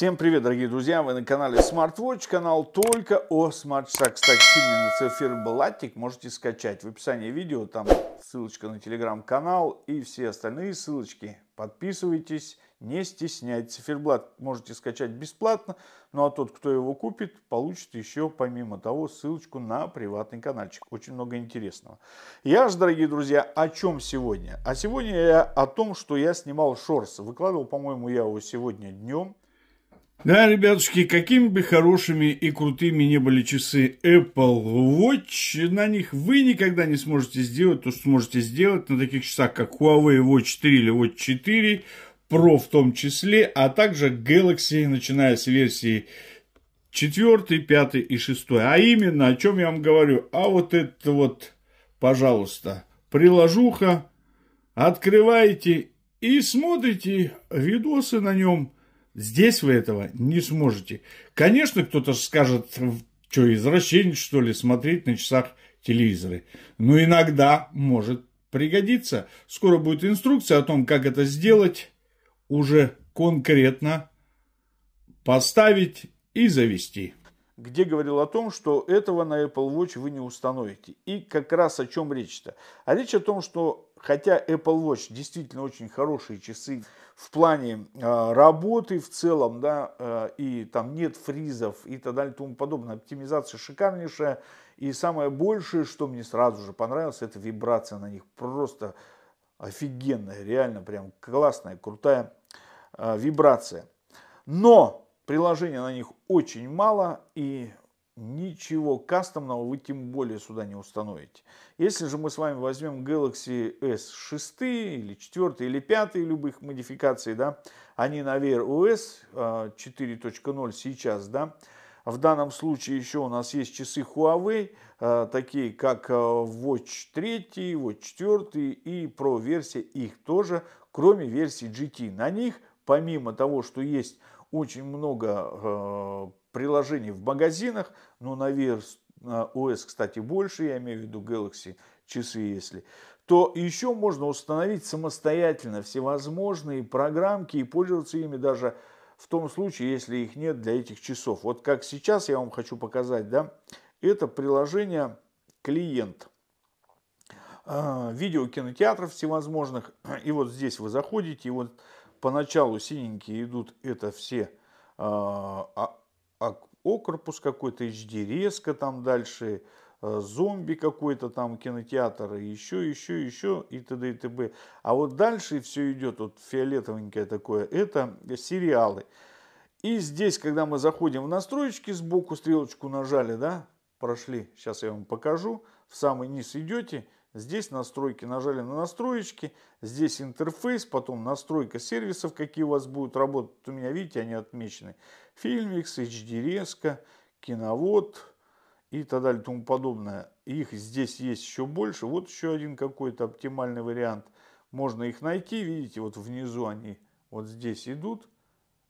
Всем привет, дорогие друзья! Вы на канале SmartWatch, канал только о смарт-часах. Кстати, фильм эфир был можете скачать в описании видео, там ссылочка на телеграм-канал и все остальные ссылочки. Подписывайтесь, не стесняйтесь. Циферблат можете скачать бесплатно, ну а тот, кто его купит, получит еще, помимо того, ссылочку на приватный каналчик. Очень много интересного. Я же, дорогие друзья, о чем сегодня? А сегодня я о том, что я снимал шорсы. Выкладывал, по-моему, я его сегодня днем. Да, ребятушки, какими бы хорошими и крутыми не были часы Apple Watch, на них вы никогда не сможете сделать то, что сможете сделать на таких часах, как Huawei Watch 3 или Watch 4, Pro в том числе, а также Galaxy, начиная с версии 4, 5 и 6. А именно, о чем я вам говорю, а вот это вот, пожалуйста, приложуха, открываете и смотрите видосы на нем – Здесь вы этого не сможете. Конечно, кто-то скажет, что извращение что ли, смотреть на часах телевизоры. Но иногда может пригодиться. Скоро будет инструкция о том, как это сделать, уже конкретно поставить и завести. Где говорил о том, что этого на Apple Watch вы не установите. И как раз о чем речь-то. А речь о том, что хотя Apple Watch действительно очень хорошие часы в плане а, работы в целом, да, а, и там нет фризов и так далее и тому подобное. Оптимизация шикарнейшая. И самое большее, что мне сразу же понравилось, это вибрация на них. Просто офигенная, реально прям классная, крутая а, вибрация. Но приложения на них очень мало, и ничего кастомного вы тем более сюда не установите. Если же мы с вами возьмем Galaxy S6 или 4 или 5 любых модификаций, да, они на Wear OS 4.0 а, сейчас, да, в данном случае еще у нас есть часы Huawei, а, такие как а, Watch 3, Watch 4 и Pro версия их тоже, кроме версии GT. На них, помимо того, что есть очень много э, приложений в магазинах, но на Wear OS, кстати, больше, я имею в виду Galaxy часы, если, то еще можно установить самостоятельно всевозможные программки и пользоваться ими даже в том случае, если их нет для этих часов. Вот как сейчас я вам хочу показать, да, это приложение «Клиент». Э, видео кинотеатров всевозможных. И вот здесь вы заходите, и вот Поначалу синенькие идут, это все а, а, а окорпус какой-то, HD резко там дальше, а, зомби какой-то там кинотеатр, еще, еще, еще и т.д. и т.б. А вот дальше все идет, вот фиолетовенькое такое, это сериалы. И здесь, когда мы заходим в настройки, сбоку стрелочку нажали, да, прошли, сейчас я вам покажу, в самый низ идете – Здесь настройки, нажали на настроечки, здесь интерфейс, потом настройка сервисов, какие у вас будут работать. У меня, видите, они отмечены. Фильмикс, HD резко, киновод и так далее, тому подобное. Их здесь есть еще больше. Вот еще один какой-то оптимальный вариант. Можно их найти, видите, вот внизу они вот здесь идут.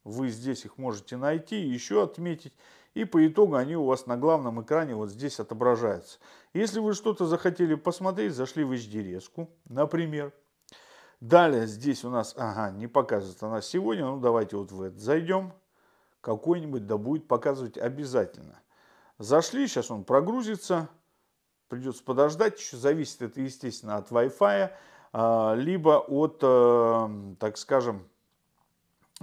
Вы здесь их можете найти и еще отметить и по итогу они у вас на главном экране вот здесь отображаются. Если вы что-то захотели посмотреть, зашли в HD-резку, например. Далее здесь у нас, ага, не показывает она сегодня, ну давайте вот в это зайдем. Какой-нибудь да будет показывать обязательно. Зашли, сейчас он прогрузится, придется подождать, еще зависит это, естественно, от Wi-Fi, а, либо от, э, так скажем,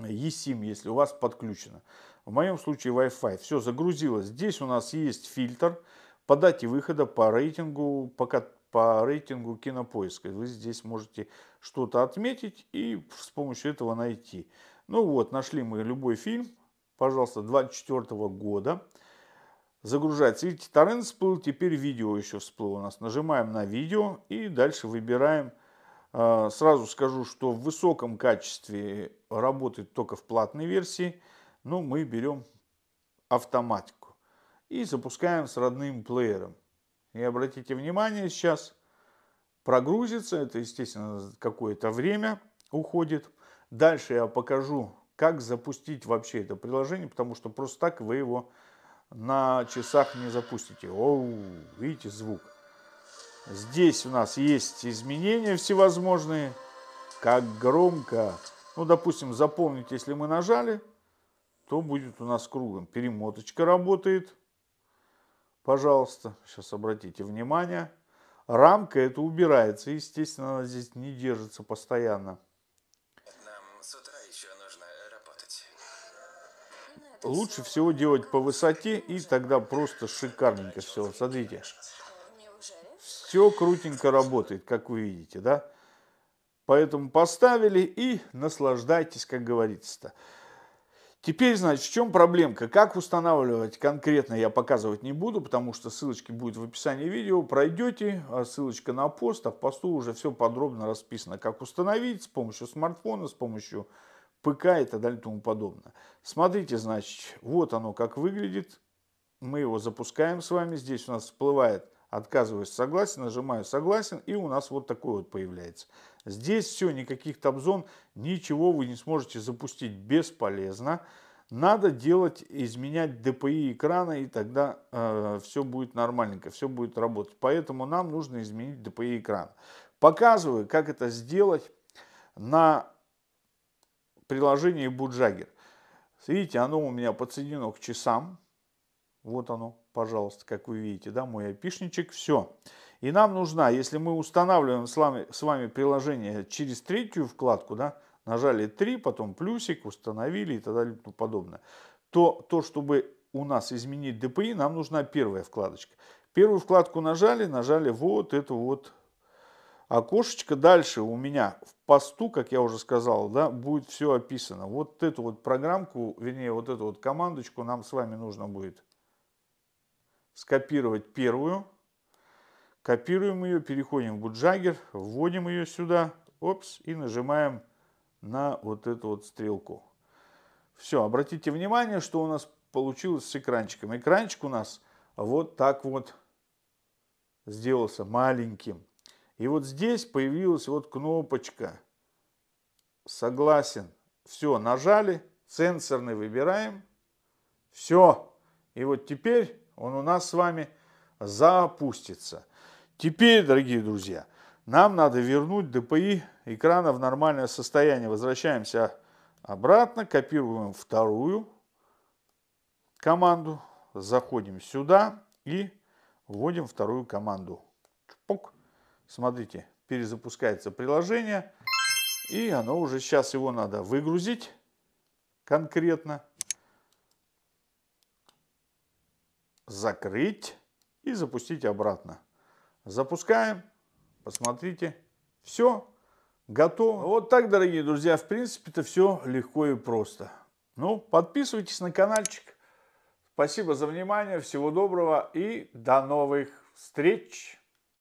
eSIM, если у вас подключено. В моем случае Wi-Fi. Все загрузилось. Здесь у нас есть фильтр по дате выхода, по рейтингу, пока по рейтингу кинопоиска. Вы здесь можете что-то отметить и с помощью этого найти. Ну вот, нашли мы любой фильм, пожалуйста, 24 года. Загружается. Видите, торрент всплыл, теперь видео еще всплыло у нас. Нажимаем на видео и дальше выбираем а, сразу скажу, что в высоком качестве работает только в платной версии, но ну, мы берем автоматику и запускаем с родным плеером. И обратите внимание, сейчас прогрузится, это, естественно, какое-то время уходит. Дальше я покажу, как запустить вообще это приложение, потому что просто так вы его на часах не запустите. Оу, видите звук. Здесь у нас есть изменения всевозможные, как громко. Ну, допустим, запомнить, если мы нажали, то будет у нас кругом. Перемоточка работает. Пожалуйста, сейчас обратите внимание. Рамка это убирается, естественно, она здесь не держится постоянно. Нам с утра еще нужно э, работать. Лучше всего делать по высоте, и тогда просто шикарненько все. Смотрите все крутенько работает, как вы видите, да? Поэтому поставили и наслаждайтесь, как говорится-то. Теперь, значит, в чем проблемка? Как устанавливать конкретно я показывать не буду, потому что ссылочки будет в описании видео. Пройдете, а, ссылочка на пост, а в посту уже все подробно расписано, как установить с помощью смартфона, с помощью ПК и так далее и тому подобное. Смотрите, значит, вот оно как выглядит. Мы его запускаем с вами. Здесь у нас всплывает отказываюсь согласен, нажимаю согласен, и у нас вот такой вот появляется. Здесь все, никаких табзон, ничего вы не сможете запустить, бесполезно. Надо делать, изменять DPI экрана, и тогда э, все будет нормальненько, все будет работать. Поэтому нам нужно изменить DPI экрана. Показываю, как это сделать на приложении Буджагер. Видите, оно у меня подсоединено к часам. Вот оно, пожалуйста, как вы видите, да, мой айпишничек, все. И нам нужна, если мы устанавливаем с вами, с вами приложение через третью вкладку, да, нажали 3, потом плюсик, установили и так далее и тому подобное, то, то чтобы у нас изменить DPI, нам нужна первая вкладочка. Первую вкладку нажали, нажали вот это вот окошечко. Дальше у меня в посту, как я уже сказал, да, будет все описано. Вот эту вот программку, вернее, вот эту вот командочку нам с вами нужно будет скопировать первую. Копируем ее, переходим в буджагер, вводим ее сюда, опс, и нажимаем на вот эту вот стрелку. Все, обратите внимание, что у нас получилось с экранчиком. Экранчик у нас вот так вот сделался маленьким. И вот здесь появилась вот кнопочка «Согласен». Все, нажали, сенсорный выбираем. Все. И вот теперь он у нас с вами запустится. Теперь, дорогие друзья, нам надо вернуть ДПИ экрана в нормальное состояние. Возвращаемся обратно, копируем вторую команду, заходим сюда и вводим вторую команду. Чпок. Смотрите, перезапускается приложение, и оно уже сейчас его надо выгрузить конкретно. закрыть и запустить обратно. Запускаем, посмотрите, все, готово. Вот так, дорогие друзья, в принципе, это все легко и просто. Ну, подписывайтесь на каналчик. Спасибо за внимание, всего доброго и до новых встреч!